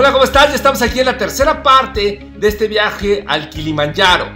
Hola, ¿cómo estás? Ya estamos aquí en la tercera parte de este viaje al Kilimanjaro.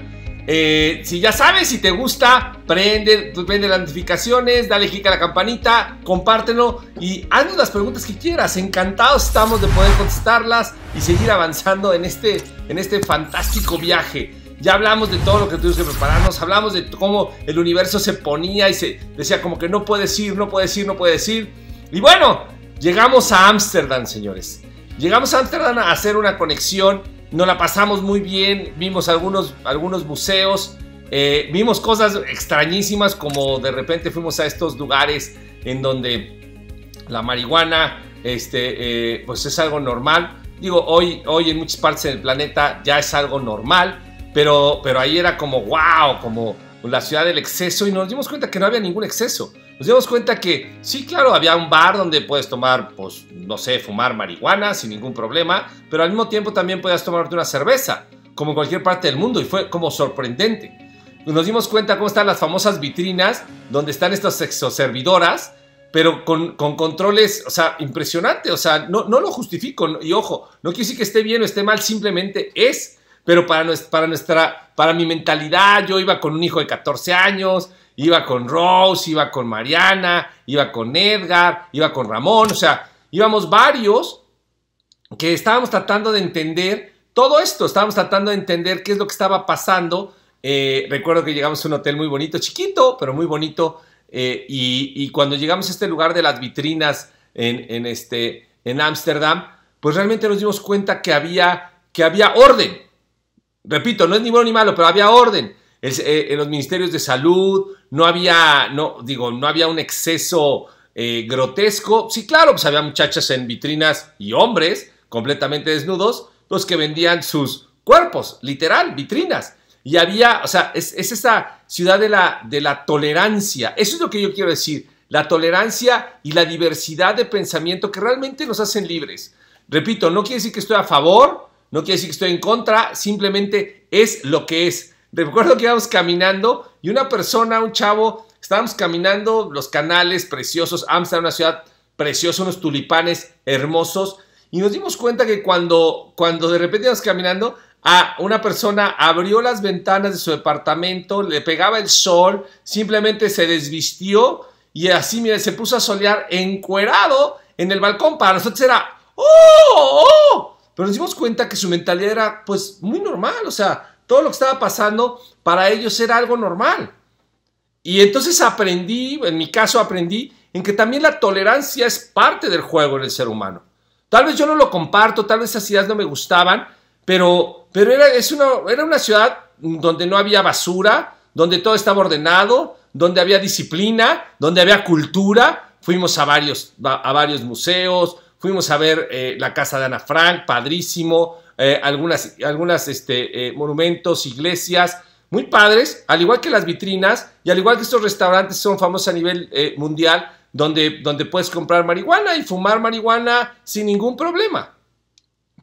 Eh, si ya sabes, si te gusta, prende, pues, prende las notificaciones, dale click a la campanita, compártelo y haznos las preguntas que quieras. Encantados estamos de poder contestarlas y seguir avanzando en este, en este fantástico viaje. Ya hablamos de todo lo que tuvimos que prepararnos, hablamos de cómo el universo se ponía y se decía como que no puedes ir, no puedes ir, no puedes ir. Y bueno, llegamos a Ámsterdam, señores. Llegamos a Amsterdam a hacer una conexión, nos la pasamos muy bien, vimos algunos, algunos museos, eh, vimos cosas extrañísimas como de repente fuimos a estos lugares en donde la marihuana este, eh, pues es algo normal. Digo, hoy, hoy en muchas partes del planeta ya es algo normal, pero, pero ahí era como, wow, como la ciudad del exceso y nos dimos cuenta que no había ningún exceso nos dimos cuenta que sí, claro, había un bar donde puedes tomar, pues, no sé, fumar marihuana sin ningún problema, pero al mismo tiempo también podías tomarte una cerveza, como en cualquier parte del mundo, y fue como sorprendente. Nos dimos cuenta cómo están las famosas vitrinas, donde están estas sexoservidoras, pero con, con, controles, o sea, impresionante, o sea, no, no lo justifico, y ojo, no quiere decir que esté bien o esté mal, simplemente es pero para, para, nuestra, para mi mentalidad, yo iba con un hijo de 14 años, Iba con Rose, iba con Mariana, iba con Edgar, iba con Ramón, o sea, íbamos varios que estábamos tratando de entender todo esto, estábamos tratando de entender qué es lo que estaba pasando. Eh, recuerdo que llegamos a un hotel muy bonito, chiquito, pero muy bonito, eh, y, cuando llegamos a este lugar de las vitrinas en, en este, en Ámsterdam, pues realmente nos dimos cuenta que había, que había orden. Repito, no es ni bueno ni malo, pero había orden. Eh, en los ministerios de salud, no había, no, digo, no había un exceso eh, grotesco. Sí, claro, pues había muchachas en vitrinas y hombres completamente desnudos, los que vendían sus cuerpos, literal, vitrinas. Y había, o sea, es, es esa ciudad de la, de la tolerancia. Eso es lo que yo quiero decir, la tolerancia y la diversidad de pensamiento que realmente nos hacen libres. Repito, no quiere decir que estoy a favor, no quiere decir que estoy en contra, simplemente es lo que es. Recuerdo que íbamos caminando y una persona, un chavo, estábamos caminando los canales preciosos, Amsterdam, una ciudad preciosa, unos tulipanes hermosos, y nos dimos cuenta que cuando, cuando de repente íbamos caminando, a una persona abrió las ventanas de su departamento, le pegaba el sol, simplemente se desvistió y así, mira, se puso a solear encuerado en el balcón. Para nosotros era, ¡oh! ¡oh! oh". Pero nos dimos cuenta que su mentalidad era, pues, muy normal, o sea, todo lo que estaba pasando para ellos era algo normal. Y entonces aprendí, en mi caso aprendí, en que también la tolerancia es parte del juego en el ser humano. Tal vez yo no lo comparto, tal vez esas ideas no me gustaban, pero, pero era, es una, era una ciudad donde no había basura, donde todo estaba ordenado, donde había disciplina, donde había cultura. Fuimos a varios, a varios museos, fuimos a ver eh, la casa de Ana Frank, padrísimo eh, algunas, algunas este, eh, monumentos, iglesias, muy padres, al igual que las vitrinas y al igual que estos restaurantes son famosos a nivel eh, mundial, donde, donde puedes comprar marihuana y fumar marihuana sin ningún problema.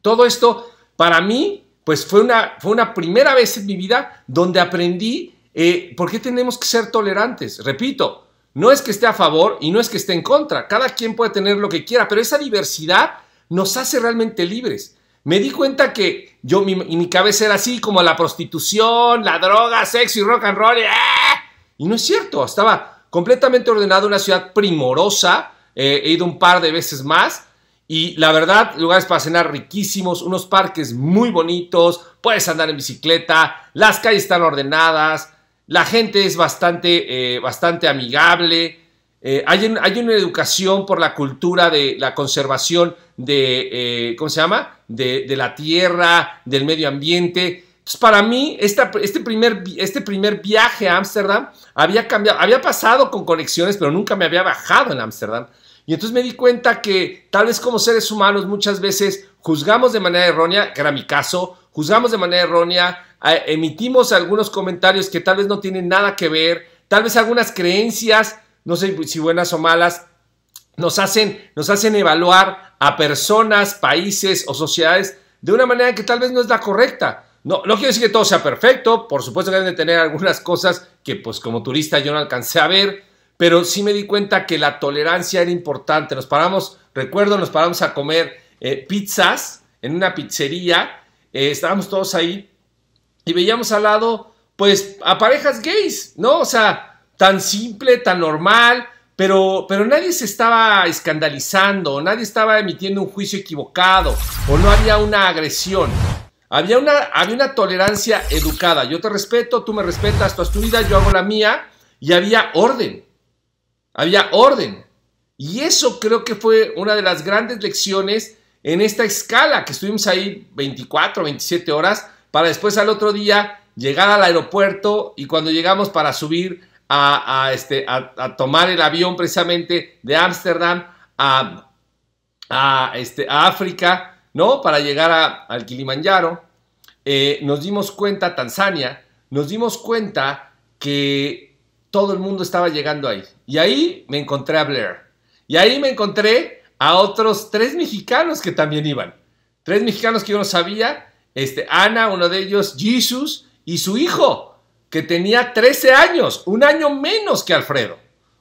Todo esto, para mí, pues fue una, fue una primera vez en mi vida donde aprendí eh, por qué tenemos que ser tolerantes. Repito, no es que esté a favor y no es que esté en contra. Cada quien puede tener lo que quiera, pero esa diversidad nos hace realmente libres. Me di cuenta que yo, mi, mi cabeza era así, como la prostitución, la droga, sexo y rock and roll. Y ¡ah! no es cierto, estaba completamente ordenado, una ciudad primorosa. Eh, he ido un par de veces más. Y la verdad, lugares para cenar riquísimos, unos parques muy bonitos, puedes andar en bicicleta, las calles están ordenadas, la gente es bastante, eh, bastante amigable. Eh, hay, una educación por la cultura de la conservación de, eh, ¿cómo se llama? De, la tierra, del medio ambiente. Entonces, para mí, este, primer, este primer viaje a Ámsterdam había cambiado, había pasado con conexiones, pero nunca me había bajado en Ámsterdam. Y entonces me di cuenta que tal vez como seres humanos muchas veces juzgamos de manera errónea, que era mi caso, juzgamos de manera errónea, emitimos algunos comentarios que tal vez no tienen nada que ver, tal vez algunas creencias no sé si buenas o malas, nos hacen, nos hacen evaluar a personas, países o sociedades de una manera que tal vez no es la correcta. No, no quiero decir que todo sea perfecto, por supuesto que deben de tener algunas cosas que pues como turista yo no alcancé a ver, pero sí me di cuenta que la tolerancia era importante. Nos paramos, recuerdo, nos paramos a comer eh, pizzas en una pizzería, eh, estábamos todos ahí y veíamos al lado pues a parejas gays, ¿no? O sea, tan simple, tan normal, pero, pero nadie se estaba escandalizando, nadie estaba emitiendo un juicio equivocado o no había una agresión. Había una, había una tolerancia educada. Yo te respeto, tú me respetas, tú has tu vida, yo hago la mía. Y había orden. Había orden. Y eso creo que fue una de las grandes lecciones en esta escala, que estuvimos ahí 24, 27 horas, para después al otro día llegar al aeropuerto y cuando llegamos para subir a, este, a, tomar el avión precisamente de Ámsterdam a, este, a África, ¿no? Para llegar al Kilimanjaro. Eh, nos dimos cuenta, Tanzania, nos dimos cuenta que todo el mundo estaba llegando ahí. Y ahí me encontré a Blair. Y ahí me encontré a otros tres mexicanos que también iban. Tres mexicanos que yo no sabía. Este, Ana, uno de ellos, Jesus y su hijo que tenía 13 años, un año menos que Alfredo,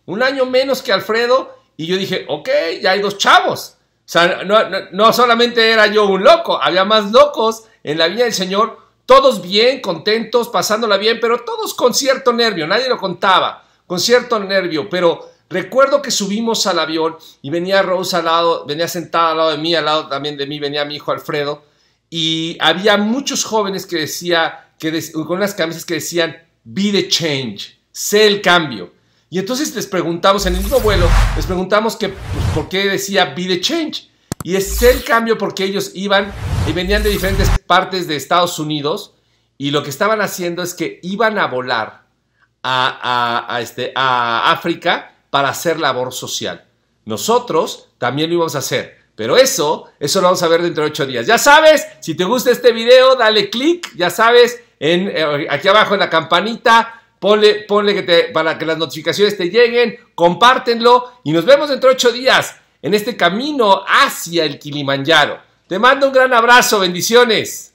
un año menos que Alfredo, y yo dije, ok, ya hay dos chavos. O sea, no, solamente era yo un loco, había más locos en la vida del Señor, todos bien, contentos, pasándola bien, pero todos con cierto nervio, nadie lo contaba, con cierto nervio, pero recuerdo que subimos al avión y venía Rose al lado, venía sentada al lado de mí, al lado también de mí venía mi hijo Alfredo, y había muchos jóvenes que decía con unas camisas que decían, be the change, sé el cambio. Y entonces les preguntamos, en el mismo vuelo, les preguntamos que, pues, por qué decía be the change. Y es el cambio porque ellos iban y venían de diferentes partes de Estados Unidos y lo que estaban haciendo es que iban a volar a, este, a África para hacer labor social. Nosotros también lo íbamos a hacer. Pero eso, eso lo vamos a ver dentro de ocho días. Ya sabes, si te gusta este video, dale click, ya sabes, eh, aquí abajo en la campanita. Ponle, para que las notificaciones te lleguen, compártenlo y nos vemos dentro de ocho días en este camino hacia el Kilimanjaro. Te mando un gran abrazo, bendiciones.